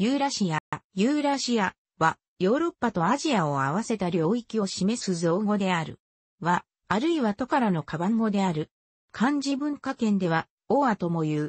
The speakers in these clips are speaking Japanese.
ユーラシア、ユーラシアは、ヨーロッパとアジアを合わせた領域を示す造語である。は、あるいは都からのカバン語である。漢字文化圏では、オアとも言う。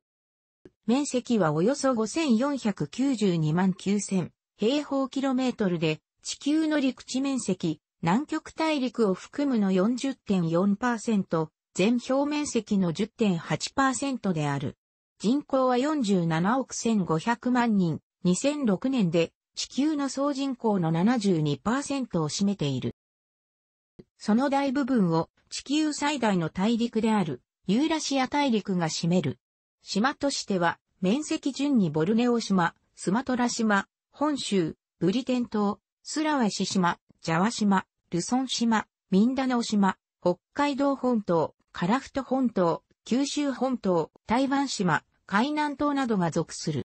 面積はおよそ5492万9000平方キロメートルで、地球の陸地面積、南極大陸を含むの40.4%、全表面積の10.8%である。人口は47億1500万人。2006年で地球の総人口の72%を占めている。その大部分を地球最大の大陸であるユーラシア大陸が占める。島としては面積順にボルネオ島、スマトラ島、本州、ブリテン島、スラワシ島、ジャワ島、ルソン島、ミンダナオ島、北海道本島、カラフト本島、九州本島、台湾島、海南島などが属する。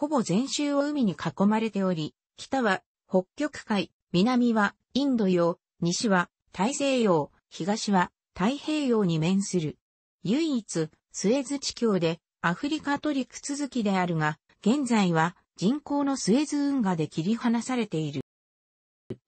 ほぼ全周を海に囲まれており、北は北極海、南はインド洋、西は大西洋、東は太平洋に面する。唯一、スエズ地峡でアフリカと陸続きであるが、現在は人口のスエズ運河で切り離されている。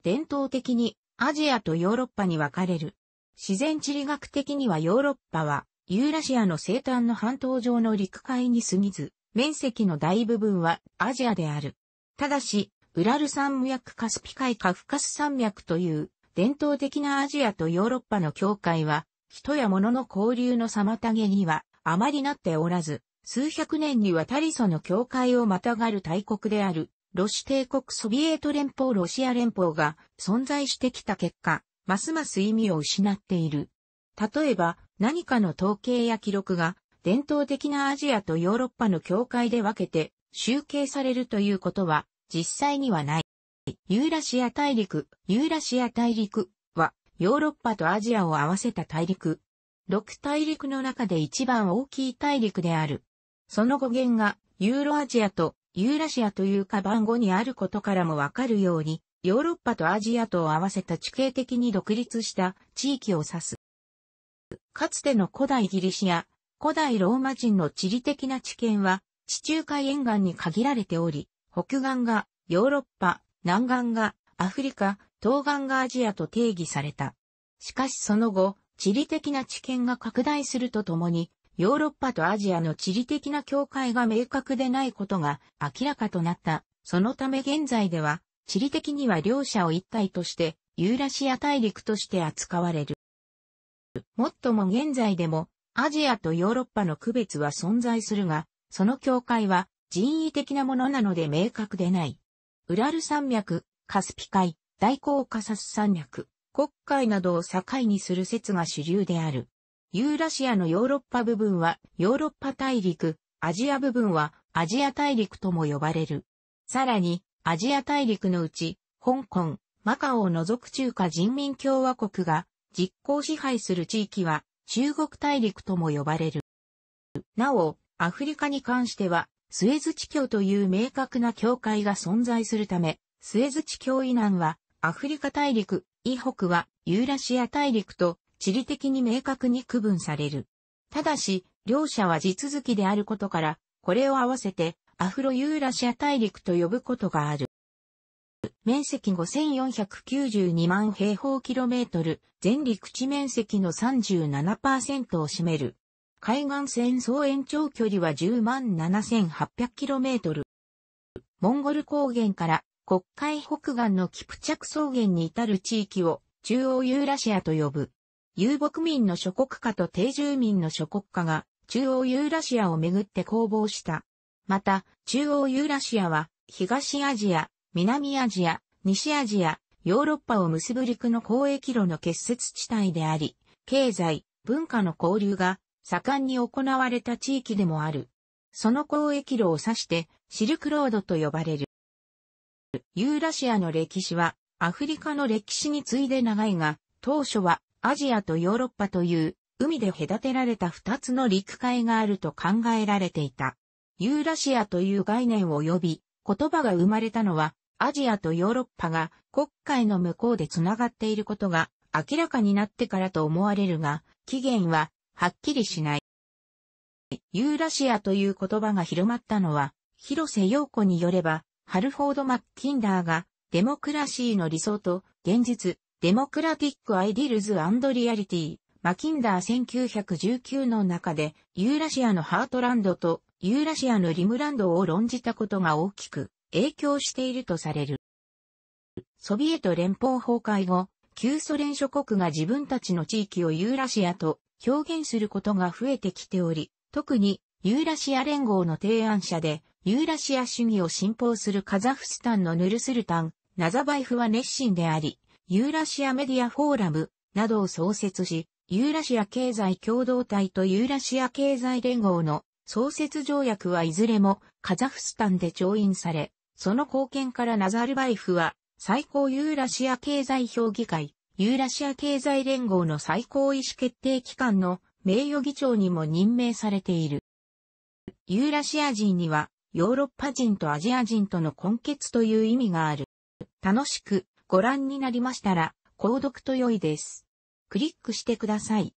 伝統的にアジアとヨーロッパに分かれる。自然地理学的にはヨーロッパはユーラシアの西端の半島上の陸海に過ぎず、面積の大部分はアジアである。ただし、ウラル山脈カスピ海カフカス山脈という伝統的なアジアとヨーロッパの境界は、人や物の交流の妨げにはあまりなっておらず、数百年にわたりその境界をまたがる大国である、ロシ帝国ソビエト連邦ロシア連邦が存在してきた結果、ますます意味を失っている。例えば、何かの統計や記録が伝統的なアジアとヨーロッパの境界で分けて集計されるということは実際にはない。ユーラシア大陸、ユーラシア大陸はヨーロッパとアジアを合わせた大陸。6大陸の中で一番大きい大陸である。その語源がユーロアジアとユーラシアというカバン語にあることからもわかるように、ヨーロッパとアジアとを合わせた地形的に独立した地域を指す。かつての古代ギリシア、古代ローマ人の地理的な知見は地中海沿岸に限られており、北岸がヨーロッパ、南岸がアフリカ、東岸がアジアと定義された。しかしその後、地理的な知見が拡大するとともに、ヨーロッパとアジアの地理的な境界が明確でないことが明らかとなった。そのため現在では、地理的には両者を一体として、ユーラシア大陸として扱われる。もっとも現在でも、アジアとヨーロッパの区別は存在するが、その境界は人為的なものなので明確でない。ウラル山脈、カスピ海、大航カサス山脈、国海などを境にする説が主流である。ユーラシアのヨーロッパ部分はヨーロッパ大陸、アジア部分はアジア大陸とも呼ばれる。さらに、アジア大陸のうち、香港、マカオを除く中華人民共和国が実効支配する地域は中国大陸とも呼ばれる。なお、アフリカに関しては、スエズ地境という明確な境界が存在するため、スエズ地境以南はアフリカ大陸、以北はユーラシア大陸と地理的に明確に区分される。ただし、両者は地続きであることから、これを合わせてアフロユーラシア大陸と呼ぶことがある。面積5492万平方キロメートル、全陸地面積の37%を占める。海岸線総延長距離は10万7800キロメートル。モンゴル高原から国会北岸のキプチャク草原に至る地域を中央ユーラシアと呼ぶ。遊牧民の諸国家と定住民の諸国家が中央ユーラシアをめぐって攻防した。また、中央ユーラシアは東アジア、南アジア、西アジア、ヨーロッパを結ぶ陸の交易路の結節地帯であり、経済、文化の交流が盛んに行われた地域でもある。その交易路を指してシルクロードと呼ばれる。ユーラシアの歴史はアフリカの歴史に次いで長いが、当初はアジアとヨーロッパという海で隔てられた二つの陸海があると考えられていた。ユーラシアという概念を呼び、言葉が生まれたのはアジアとヨーロッパが国会の向こうで繋がっていることが明らかになってからと思われるが、起源ははっきりしない。ユーラシアという言葉が広まったのは、広瀬陽子によれば、ハルフォード・マッキンダーが、デモクラシーの理想と現実、デモクラティック・アイディルズ・アンド・リアリティ、マキンダー1919の中で、ユーラシアのハートランドとユーラシアのリムランドを論じたことが大きく影響しているとされる。ソビエト連邦崩壊後、旧ソ連諸国が自分たちの地域をユーラシアと表現することが増えてきており、特にユーラシア連合の提案者で、ユーラシア主義を信奉するカザフスタンのヌルスルタン、ナザバイフは熱心であり、ユーラシアメディアフォーラムなどを創設し、ユーラシア経済共同体とユーラシア経済連合の創設条約はいずれもカザフスタンで調印され、その貢献からナザルバイフは、最高ユーラシア経済評議会、ユーラシア経済連合の最高意思決定機関の名誉議長にも任命されている。ユーラシア人には、ヨーロッパ人とアジア人との根結という意味がある。楽しくご覧になりましたら、購読と良いです。クリックしてください。